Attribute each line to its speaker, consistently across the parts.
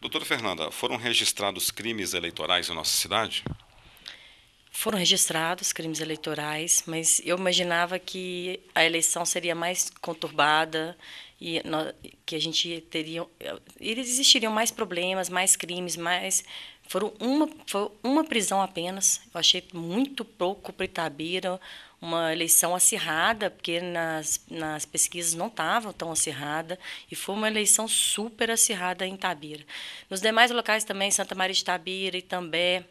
Speaker 1: Doutora Fernanda, foram registrados crimes eleitorais em nossa cidade? Foram registrados crimes eleitorais, mas eu imaginava que a eleição seria mais conturbada e que a gente teria eh, existiriam mais problemas, mais crimes, mais foram uma foi uma prisão apenas. Eu achei muito pouco para Itabira, uma eleição acirrada, porque nas, nas pesquisas não estava tão acirrada, e foi uma eleição super acirrada em Tabira. Nos demais locais também, Santa Maria de Tabira, Itambé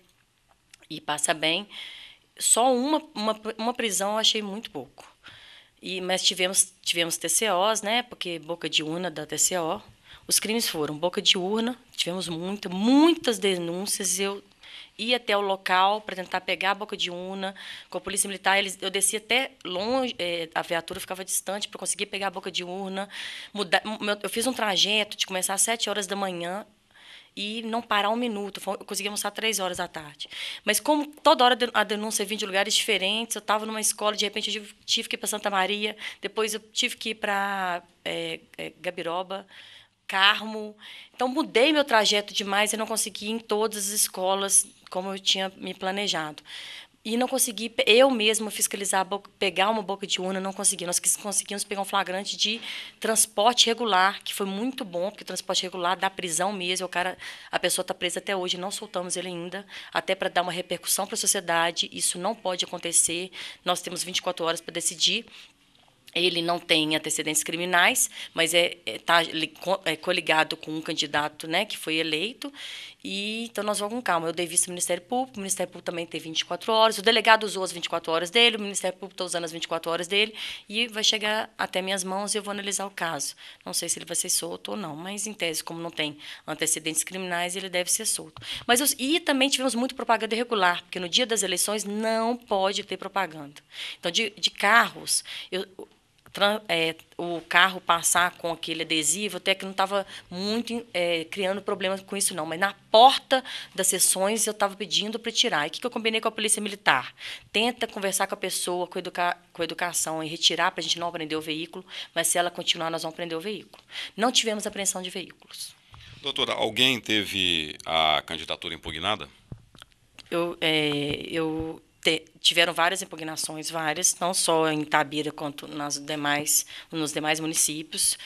Speaker 1: e Passa Bem, só uma, uma, uma prisão eu achei muito pouco. E, mas tivemos, tivemos TCOs, né, porque Boca de urna da TCO, os crimes foram boca de urna, tivemos muita, muitas denúncias. Eu ir até o local para tentar pegar a boca de urna. Com a polícia militar, eles, eu descia até longe, é, a viatura ficava distante para conseguir pegar a boca de urna. Mudar, eu fiz um trajeto de começar às 7 horas da manhã e não parar um minuto. eu consegui almoçar três horas da tarde. Mas como toda hora a denúncia vinha de lugares diferentes, eu estava numa escola, de repente eu tive que ir para Santa Maria, depois eu tive que ir para é, é, Gabiroba. Carmo. Então, mudei meu trajeto demais. e não consegui ir em todas as escolas como eu tinha me planejado. E não consegui, eu mesma, fiscalizar, pegar uma boca de urna, não consegui. Nós conseguimos pegar um flagrante de transporte regular, que foi muito bom, porque o transporte regular dá prisão mesmo. É o cara, a pessoa está presa até hoje, não soltamos ele ainda, até para dar uma repercussão para a sociedade. Isso não pode acontecer. Nós temos 24 horas para decidir ele não tem antecedentes criminais, mas está é, é, tá, é coligado com um candidato né, que foi eleito. E, então, nós vamos com calma. Eu dei visto ao Ministério Público, o Ministério Público também tem 24 horas, o delegado usou as 24 horas dele, o Ministério Público está usando as 24 horas dele, e vai chegar até minhas mãos e eu vou analisar o caso. Não sei se ele vai ser solto ou não, mas, em tese, como não tem antecedentes criminais, ele deve ser solto. Mas eu, e também tivemos muito propaganda irregular, porque no dia das eleições não pode ter propaganda. Então, de, de carros, eu, é, o carro passar com aquele adesivo, até que não estava muito é, criando problemas com isso, não. Mas na porta das sessões eu estava pedindo para tirar. E o que, que eu combinei com a polícia militar? Tenta conversar com a pessoa, com, educa com educação, e retirar para a gente não prender o veículo, mas se ela continuar, nós vamos prender o veículo. Não tivemos apreensão de veículos. Doutora, alguém teve a candidatura impugnada? Eu, é, eu te, tiveram várias impugnações, várias, não só em Tabira quanto nas demais, nos demais municípios.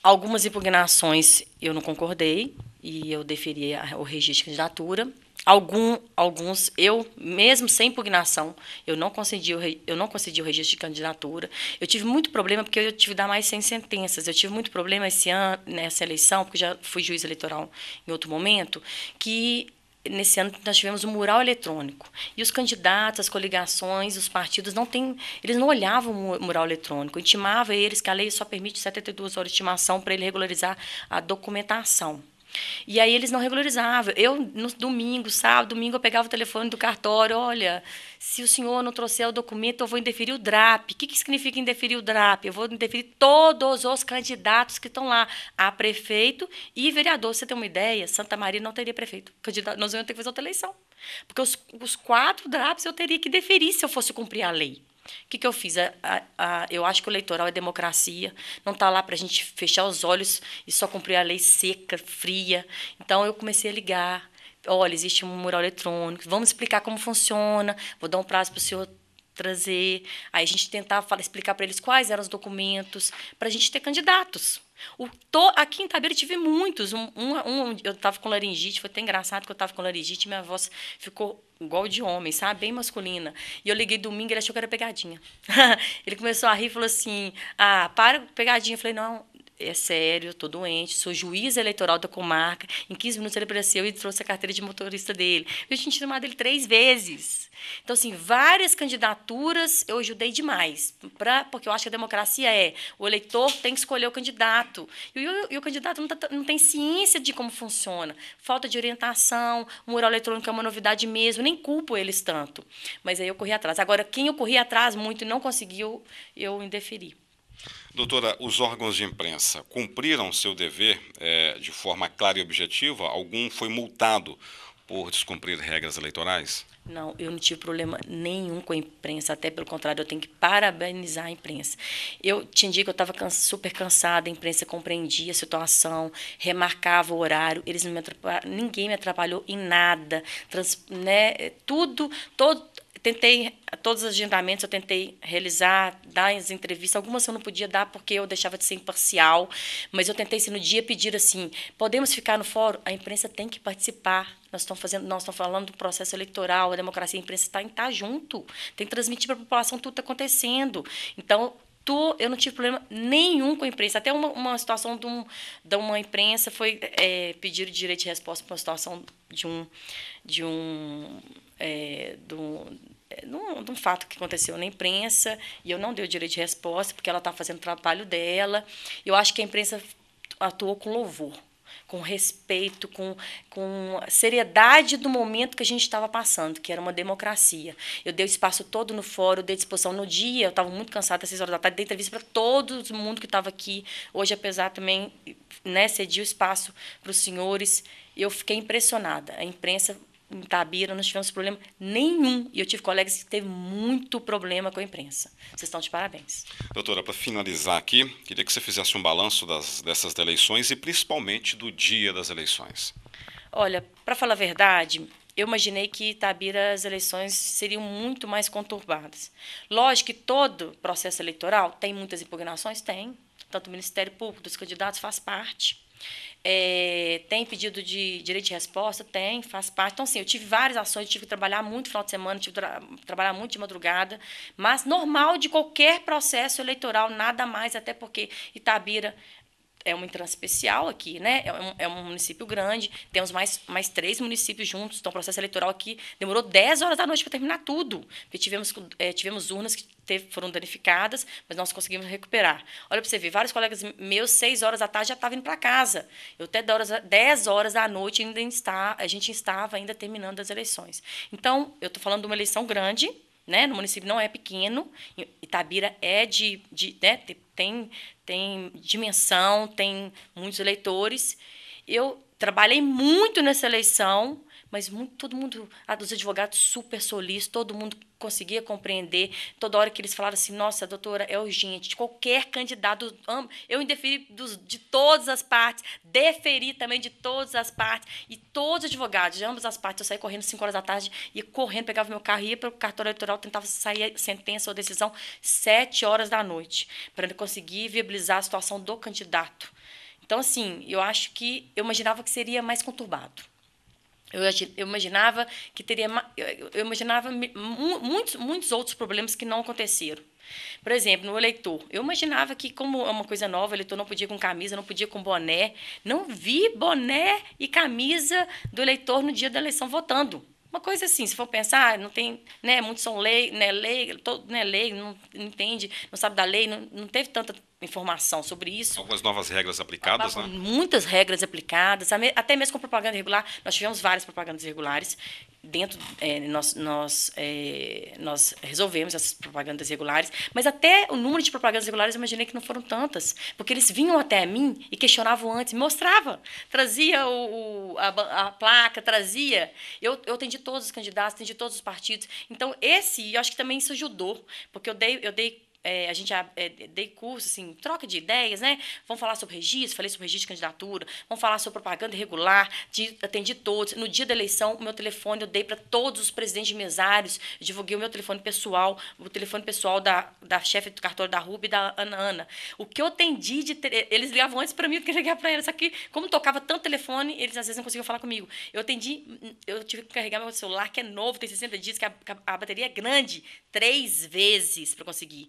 Speaker 1: Algumas impugnações eu não concordei e eu deferi o registro de candidatura. Algum, alguns, eu, mesmo sem impugnação, eu não, concedi o, eu não concedi o registro de candidatura. Eu tive muito problema, porque eu tive que dar mais 100 sentenças. Eu tive muito problema esse ano, nessa eleição, porque já fui juiz eleitoral em outro momento, que nesse ano nós tivemos um mural eletrônico e os candidatos, as coligações, os partidos não têm, eles não olhavam o mural eletrônico, intimava eles que a lei só permite 72 horas de estimação para ele regularizar a documentação. E aí eles não regularizavam. Eu, no domingo, sábado, domingo, eu pegava o telefone do cartório, olha, se o senhor não trouxer o documento, eu vou indeferir o DRAP. O que, que significa indeferir o DRAP? Eu vou indeferir todos os candidatos que estão lá, a prefeito e vereador. Você tem uma ideia? Santa Maria não teria prefeito. Candidato, nós vamos ter que fazer outra eleição. Porque os, os quatro DRAPs eu teria que deferir se eu fosse cumprir a lei. O que, que eu fiz? A, a, a, eu acho que o eleitoral é democracia, não está lá para a gente fechar os olhos e só cumprir a lei seca, fria. Então, eu comecei a ligar. Olha, existe um mural eletrônico, vamos explicar como funciona, vou dar um prazo para o senhor trazer. Aí a gente tentava falar, explicar para eles quais eram os documentos, para a gente ter candidatos. O to, aqui em Tabira tive muitos. Um, um, um eu estava com laringite, foi até engraçado que eu estava com laringite, minha voz ficou igual de homem, sabe? Bem masculina. E eu liguei domingo, ele achou que era pegadinha. ele começou a rir e falou assim: "Ah, para pegadinha". Eu falei: "Não, é sério, estou doente, sou juiz eleitoral da comarca. Em 15 minutos ele apareceu e trouxe a carteira de motorista dele. Eu tinha chamado ele três vezes. Então, assim, várias candidaturas eu ajudei demais, pra, porque eu acho que a democracia é o eleitor tem que escolher o candidato. E o, e o candidato não, tá, não, tem ciência de como funciona. Falta de orientação, o mural eletrônico é uma novidade mesmo, nem culpo eles tanto. Mas aí eu corri atrás. Agora, quem eu corri atrás muito e não conseguiu, eu indeferi. Doutora, os órgãos de imprensa cumpriram seu dever é, de forma clara e objetiva? Algum foi multado por descumprir regras eleitorais? Não, eu não tive problema nenhum com a imprensa, até pelo contrário, eu tenho que parabenizar a imprensa. Eu te indico, eu estava cansa, super cansada, a imprensa compreendia a situação, remarcava o horário, eles me ninguém me atrapalhou em nada, trans, né, tudo, todo, tentei, todos os agendamentos eu tentei realizar, dar as entrevistas. Algumas eu não podia dar porque eu deixava de ser imparcial, mas eu tentei, se no dia pedir assim, podemos ficar no fórum? A imprensa tem que participar. Nós estamos fazendo, nós estamos falando do processo eleitoral, a democracia, a imprensa está em estar tá junto, tem que transmitir para a população tudo que está acontecendo. Então, tu, eu não tive problema nenhum com a imprensa. Até uma, uma situação de, um, de uma imprensa foi é, pedir direito de resposta para uma situação de um de um é, num, num, fato que aconteceu na imprensa, e eu não dei o direito de resposta, porque ela está fazendo o trabalho dela. Eu acho que a imprensa atuou com louvor, com respeito, com, com seriedade do momento que a gente estava passando, que era uma democracia. Eu dei o espaço todo no fórum, dei disposição no dia, eu estava muito cansada, às seis horas da tarde, dei entrevista para todo mundo que estava aqui. Hoje, apesar também, né, cedi o espaço para os senhores, eu fiquei impressionada. A imprensa em Tabira, não tivemos problema nenhum. E eu tive colegas que teve muito problema com a imprensa. Vocês estão de parabéns. Doutora, para finalizar aqui, queria que você fizesse um balanço das, dessas eleições e principalmente do dia das eleições. Olha, para falar a verdade, eu imaginei que Tabira as eleições seriam muito mais conturbadas. Lógico que todo processo eleitoral tem muitas impugnações, tem. Tanto o Ministério Público, dos candidatos, faz parte. É, tem pedido de direito de resposta? Tem, faz parte. Então, sim, eu tive várias ações, tive que trabalhar muito no final de semana, tive que tra trabalhar muito de madrugada, mas normal de qualquer processo eleitoral, nada mais, até porque Itabira é uma entrada especial aqui, né? É um, é um, município grande, temos mais, mais três municípios juntos, então o processo eleitoral aqui demorou 10 horas da noite para terminar tudo. Porque tivemos, é, tivemos urnas que teve, foram danificadas, mas nós conseguimos recuperar. Olha para você ver, vários colegas meus, 6 horas da tarde, já estavam indo para casa. Eu até 10 horas da noite ainda está, a gente estava ainda terminando as eleições. Então, eu estou falando de uma eleição grande, né? No município não é pequeno, Itabira é de, de né? tem, tem dimensão, tem muitos eleitores. Eu trabalhei muito nessa eleição mas muito, todo mundo, ah, dos advogados super solis, todo mundo conseguia compreender. Toda hora que eles falaram assim, nossa, doutora, é urgente. Qualquer candidato, eu indeferi dos, de todas as partes, deferi também de todas as partes, e todos os advogados, de ambas as partes, eu saí correndo 5 horas da tarde, ia correndo, pegava meu carro, ia para o cartório eleitoral, tentava sair sentença ou decisão 7 horas da noite, para conseguir viabilizar a situação do candidato. Então, assim, eu acho que eu imaginava que seria mais conturbado. Eu imaginava que teria. Eu imaginava muitos, muitos outros problemas que não aconteceram. Por exemplo, no eleitor, eu imaginava que, como é uma coisa nova, o eleitor não podia com camisa, não podia com boné. Não vi boné e camisa do eleitor no dia da eleição votando. Uma coisa assim, se for pensar, não tem, né, muitos são lei, né, lei, todo, né, lei, não entende, não sabe da lei, não, não teve tanta informação sobre isso. Algumas novas regras aplicadas, Algumas, né? Muitas regras aplicadas, até mesmo com propaganda irregular. Nós tivemos várias propagandas irregulares. Dentro, é, nós, nós, é, nós resolvemos essas propagandas regulares, mas até o número de propagandas regulares eu imaginei que não foram tantas, porque eles vinham até mim e questionavam antes, mostrava, trazia o, a, a placa, trazia. Eu, eu atendi todos os candidatos, atendi todos os partidos. Então, esse, eu acho que também isso ajudou, porque eu dei, eu dei é, a gente já é, dei curso, assim, troca de ideias, né? Vamos falar sobre registro, falei sobre registro de candidatura, vamos falar sobre propaganda irregular, de, atendi todos. No dia da eleição, o meu telefone eu dei para todos os presidentes de mesários, divulguei o meu telefone pessoal, o telefone pessoal da, da chefe do cartório da Ruby, da Ana Ana. O que eu atendi de. Eles ligavam antes para mim do que ligar para eles, só que como tocava tanto telefone, eles às vezes não conseguiam falar comigo. Eu atendi, eu tive que carregar meu celular, que é novo, tem 60 dias, que a, a bateria é grande, três vezes para conseguir.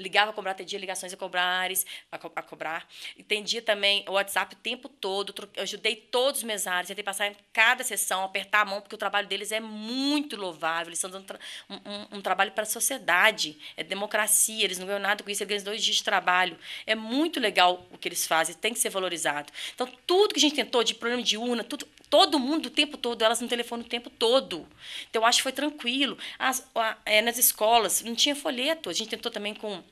Speaker 1: ligava a cobrar, atendia ligações a cobrares, a, co a cobrar. Entendia também o WhatsApp o tempo todo, eu ajudei todos os mesários, tentei passar em cada sessão, apertar a mão, porque o trabalho deles é muito louvável, eles estão dando tra um, um, um, trabalho para a sociedade, é democracia, eles não ganham nada com isso, eles ganham dois dias de trabalho. É muito legal o que eles fazem, tem que ser valorizado. Então, tudo que a gente tentou de problema de urna, tudo, todo mundo o tempo todo, elas no telefone o tempo todo. Então, acho que foi tranquilo. As, a, é, nas escolas, não tinha folheto, a gente tentou também com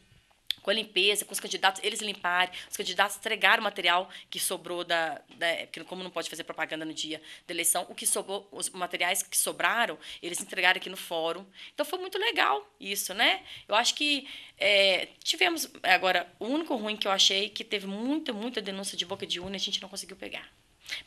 Speaker 1: com a limpeza, com os candidatos, eles limparem, os candidatos entregaram o material que sobrou da, da porque como não pode fazer propaganda no dia da eleição, o que sobrou, os materiais que sobraram, eles entregaram aqui no fórum. Então foi muito legal isso, né? Eu acho que é, tivemos agora o único ruim que eu achei que teve muita, muita denúncia de boca de urna e a gente não conseguiu pegar.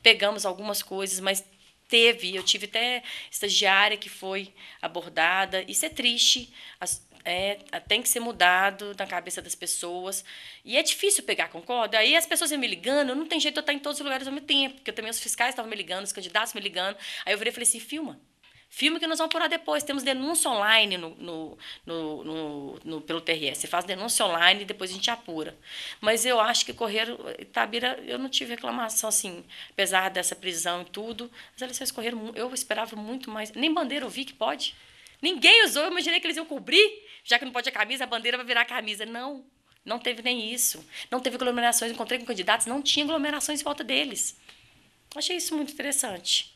Speaker 1: Pegamos algumas coisas, mas teve, eu tive até estagiária que foi abordada. Isso é triste. As, é, tem que ser mudado na cabeça das pessoas. E é difícil pegar, concorda? Aí as pessoas me ligando, não tem jeito de eu estar em todos os lugares ao mesmo tempo, porque também os fiscais estavam me ligando, os candidatos me ligando. Aí eu virei e falei assim: filma. Filma que nós vamos apurar depois. Temos denúncia online no, no, no, no, no pelo TRS. Você faz denúncia online e depois a gente apura. Mas eu acho que correram. Tabira eu não tive reclamação, assim, apesar dessa prisão e tudo. As eleições correram. Eu esperava muito mais. Nem bandeira eu vi que pode. Ninguém usou, eu imaginei que eles iam cobrir, já que não pode a camisa, a bandeira vai virar a camisa. Não, não teve nem isso. Não teve aglomerações, encontrei com candidatos, não tinha aglomerações em volta deles. Achei isso muito interessante.